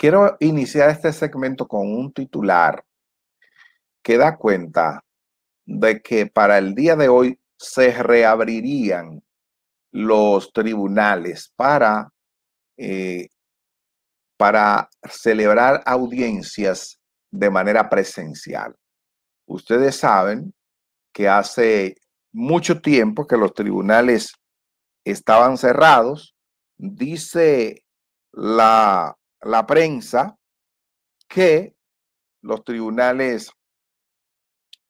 Quiero iniciar este segmento con un titular que da cuenta de que para el día de hoy se reabrirían los tribunales para, eh, para celebrar audiencias de manera presencial. Ustedes saben que hace mucho tiempo que los tribunales estaban cerrados. Dice la la prensa que los tribunales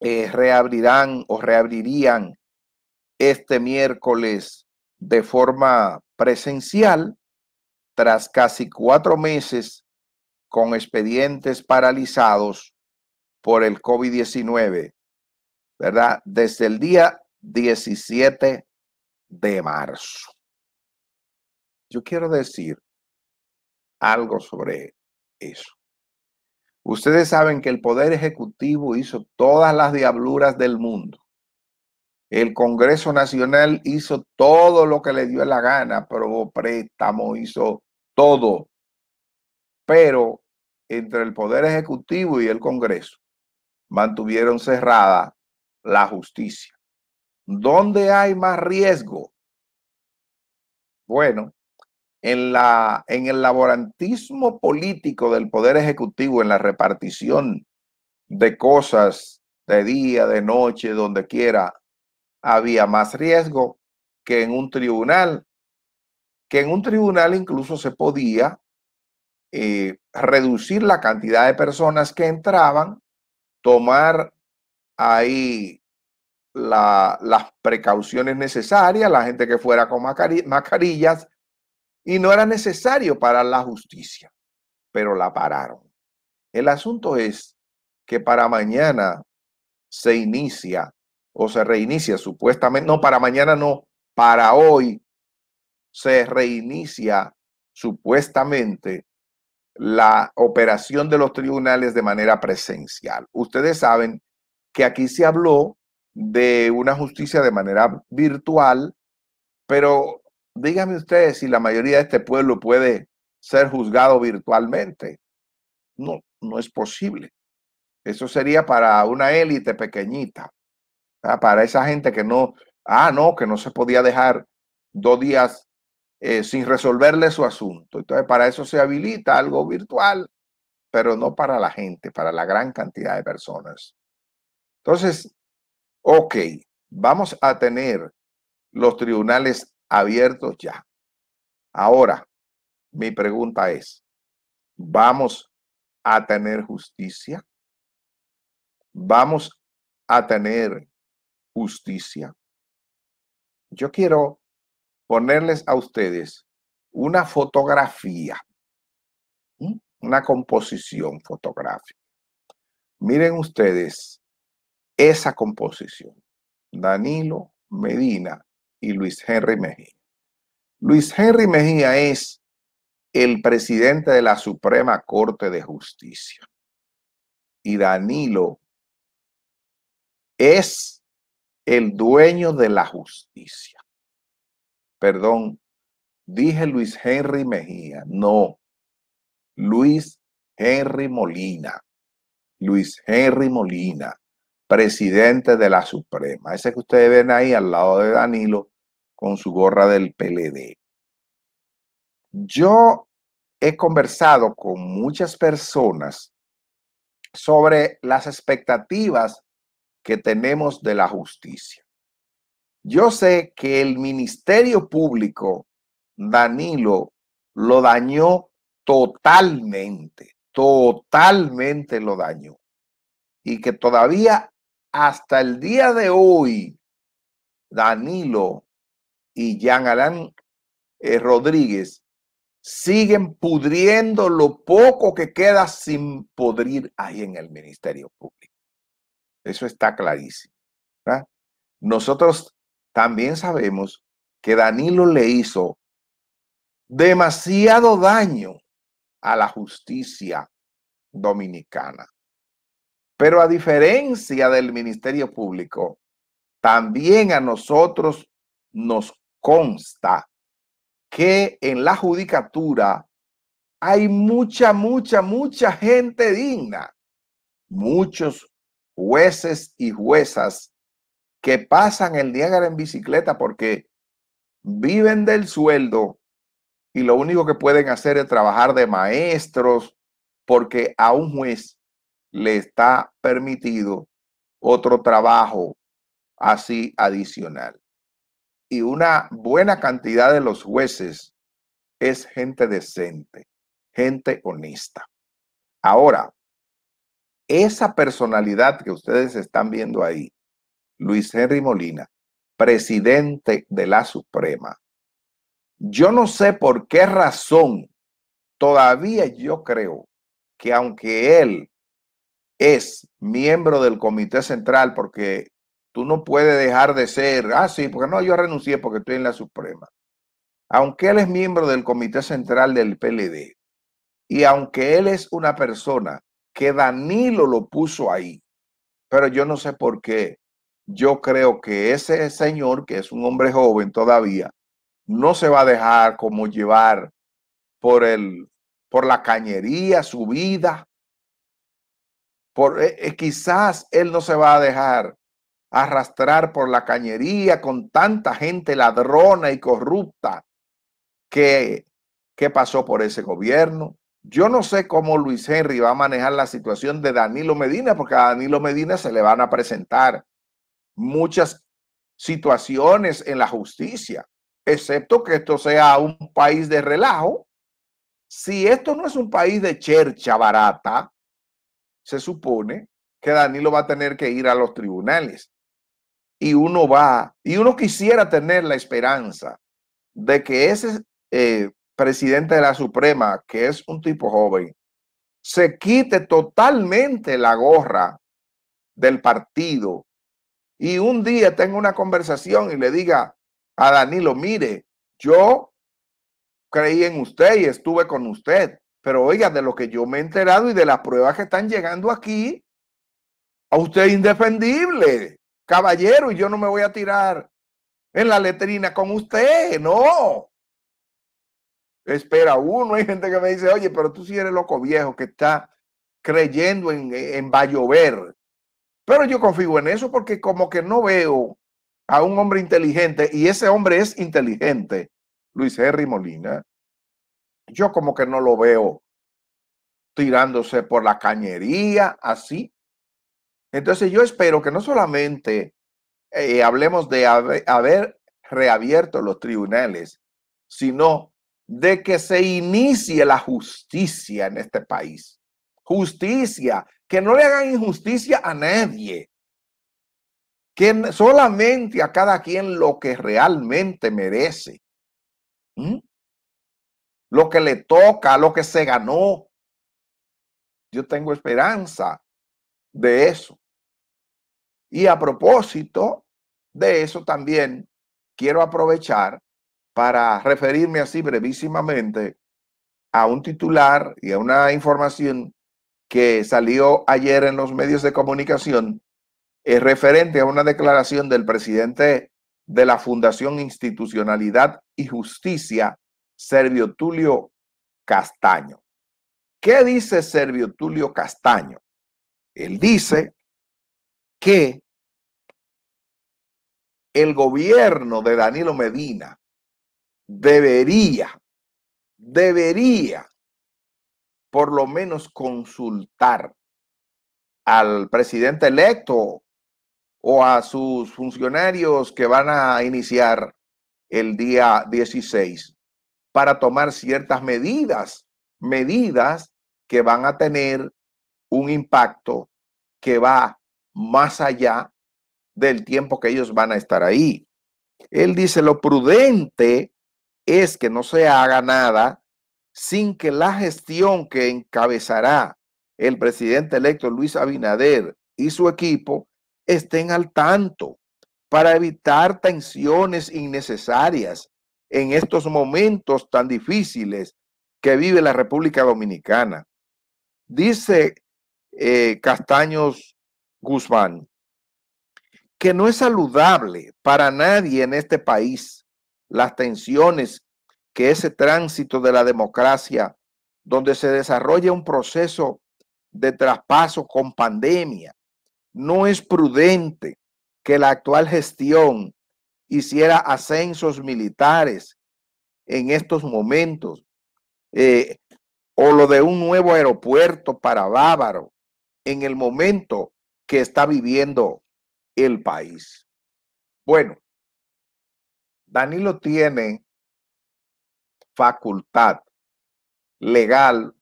eh, reabrirán o reabrirían este miércoles de forma presencial tras casi cuatro meses con expedientes paralizados por el COVID-19, ¿verdad? Desde el día 17 de marzo. Yo quiero decir algo sobre eso. Ustedes saben que el Poder Ejecutivo hizo todas las diabluras del mundo. El Congreso Nacional hizo todo lo que le dio la gana, probó préstamo, hizo todo. Pero entre el Poder Ejecutivo y el Congreso mantuvieron cerrada la justicia. ¿Dónde hay más riesgo? Bueno, en, la, en el laborantismo político del Poder Ejecutivo, en la repartición de cosas de día, de noche, donde quiera, había más riesgo que en un tribunal, que en un tribunal incluso se podía eh, reducir la cantidad de personas que entraban, tomar ahí las precauciones necesarias, la gente que fuera con mascarillas, y no era necesario parar la justicia, pero la pararon. El asunto es que para mañana se inicia o se reinicia supuestamente, no, para mañana no, para hoy se reinicia supuestamente la operación de los tribunales de manera presencial. Ustedes saben que aquí se habló de una justicia de manera virtual, pero díganme ustedes si la mayoría de este pueblo puede ser juzgado virtualmente. No, no es posible. Eso sería para una élite pequeñita, para esa gente que no, ah, no, que no se podía dejar dos días eh, sin resolverle su asunto. Entonces, para eso se habilita algo virtual, pero no para la gente, para la gran cantidad de personas. Entonces, ok, vamos a tener los tribunales abiertos ya. Ahora, mi pregunta es, ¿vamos a tener justicia? ¿Vamos a tener justicia? Yo quiero ponerles a ustedes una fotografía, una composición fotográfica. Miren ustedes esa composición. Danilo Medina y Luis Henry Mejía. Luis Henry Mejía es el presidente de la Suprema Corte de Justicia. Y Danilo es el dueño de la justicia. Perdón, dije Luis Henry Mejía, no, Luis Henry Molina. Luis Henry Molina presidente de la Suprema. Ese que ustedes ven ahí al lado de Danilo con su gorra del PLD. Yo he conversado con muchas personas sobre las expectativas que tenemos de la justicia. Yo sé que el Ministerio Público, Danilo, lo dañó totalmente, totalmente lo dañó. Y que todavía hasta el día de hoy, Danilo y Jean Alain eh, Rodríguez siguen pudriendo lo poco que queda sin podrir ahí en el Ministerio Público. Eso está clarísimo. Nosotros también sabemos que Danilo le hizo demasiado daño a la justicia dominicana. Pero a diferencia del Ministerio Público, también a nosotros nos consta que en la judicatura hay mucha, mucha, mucha gente digna, muchos jueces y juezas que pasan el día en bicicleta porque viven del sueldo y lo único que pueden hacer es trabajar de maestros, porque a un juez le está permitido otro trabajo así adicional. Y una buena cantidad de los jueces es gente decente, gente honesta. Ahora, esa personalidad que ustedes están viendo ahí, Luis Henry Molina, presidente de la Suprema, yo no sé por qué razón todavía yo creo que aunque él es miembro del comité central porque tú no puedes dejar de ser, ah, sí, porque no, yo renuncié porque estoy en la Suprema. Aunque él es miembro del comité central del PLD y aunque él es una persona que Danilo lo puso ahí, pero yo no sé por qué, yo creo que ese señor, que es un hombre joven todavía, no se va a dejar como llevar por el por la cañería, su vida, eh, eh, quizás él no se va a dejar arrastrar por la cañería con tanta gente ladrona y corrupta que, que pasó por ese gobierno. Yo no sé cómo Luis Henry va a manejar la situación de Danilo Medina, porque a Danilo Medina se le van a presentar muchas situaciones en la justicia, excepto que esto sea un país de relajo. Si esto no es un país de chercha barata, se supone que Danilo va a tener que ir a los tribunales. Y uno va, y uno quisiera tener la esperanza de que ese eh, presidente de la Suprema, que es un tipo joven, se quite totalmente la gorra del partido y un día tenga una conversación y le diga a Danilo, mire, yo creí en usted y estuve con usted, pero oiga, de lo que yo me he enterado y de las pruebas que están llegando aquí, a usted es indefendible, caballero, y yo no me voy a tirar en la letrina con usted, no. Espera uno, hay gente que me dice, oye, pero tú sí eres loco viejo que está creyendo en, en va llover. Pero yo confío en eso porque como que no veo a un hombre inteligente, y ese hombre es inteligente, Luis Henry Molina, yo como que no lo veo tirándose por la cañería, así. Entonces yo espero que no solamente eh, hablemos de haber, reabierto los tribunales, sino de que se inicie la justicia en este país. Justicia, que no le hagan injusticia a nadie, que solamente a cada quien lo que realmente merece. ¿Mm? lo que le toca, lo que se ganó. Yo tengo esperanza de eso. Y a propósito de eso también quiero aprovechar para referirme así brevísimamente a un titular y a una información que salió ayer en los medios de comunicación es eh, referente a una declaración del presidente de la Fundación Institucionalidad y Justicia, Servio Tulio Castaño. ¿Qué dice Servio Tulio Castaño? Él dice que el gobierno de Danilo Medina debería, debería por lo menos consultar al presidente electo o a sus funcionarios que van a iniciar el día 16 para tomar ciertas medidas, medidas que van a tener un impacto que va más allá del tiempo que ellos van a estar ahí. Él dice, lo prudente es que no se haga nada sin que la gestión que encabezará el presidente electo Luis Abinader y su equipo estén al tanto para evitar tensiones innecesarias en estos momentos tan difíciles que vive la República Dominicana. Dice eh, Castaños Guzmán que no es saludable para nadie en este país las tensiones que ese tránsito de la democracia, donde se desarrolla un proceso de traspaso con pandemia, no es prudente que la actual gestión hiciera ascensos militares en estos momentos, eh, o lo de un nuevo aeropuerto para Bávaro, en el momento que está viviendo el país. Bueno, Danilo tiene facultad legal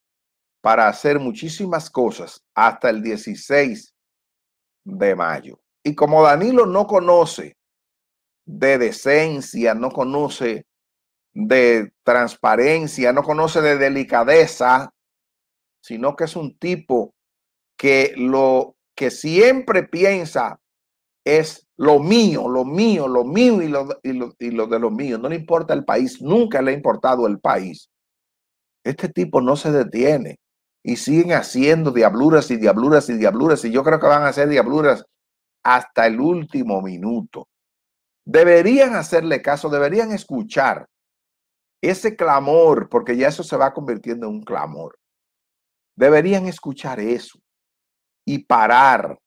para hacer muchísimas cosas hasta el 16 de mayo. Y como Danilo no conoce de decencia, no conoce de transparencia, no conoce de delicadeza, sino que es un tipo que lo que siempre piensa es lo mío, lo mío, lo mío y lo, y lo, de lo mío. No le importa el país, nunca le ha importado el país. Este tipo no se detiene y siguen haciendo diabluras y diabluras y diabluras y yo creo que van a hacer diabluras hasta el último minuto deberían hacerle caso, deberían escuchar ese clamor, porque ya eso se va convirtiendo en un clamor. Deberían escuchar eso y parar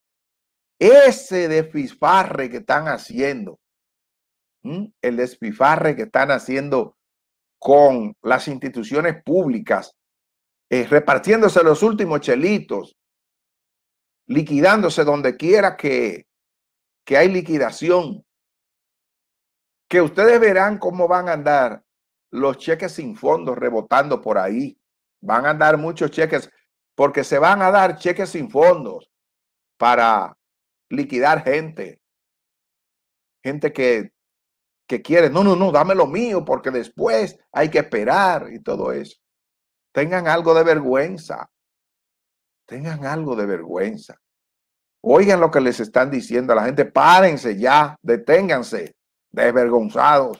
ese desfifarre que están haciendo, el desfifarre que están haciendo con las instituciones públicas, eh, repartiéndose los últimos chelitos, liquidándose donde quiera que, que hay liquidación, que ustedes verán cómo van a andar los cheques sin fondos rebotando por ahí. Van a andar muchos cheques porque se van a dar cheques sin fondos para liquidar gente. Gente que, que quiere, no, no, no, dame lo mío porque después hay que esperar y todo eso. Tengan algo de vergüenza. Tengan algo de vergüenza. Oigan lo que les están diciendo a la gente. Párense ya, deténganse desvergonzados.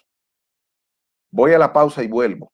Voy a la pausa y vuelvo.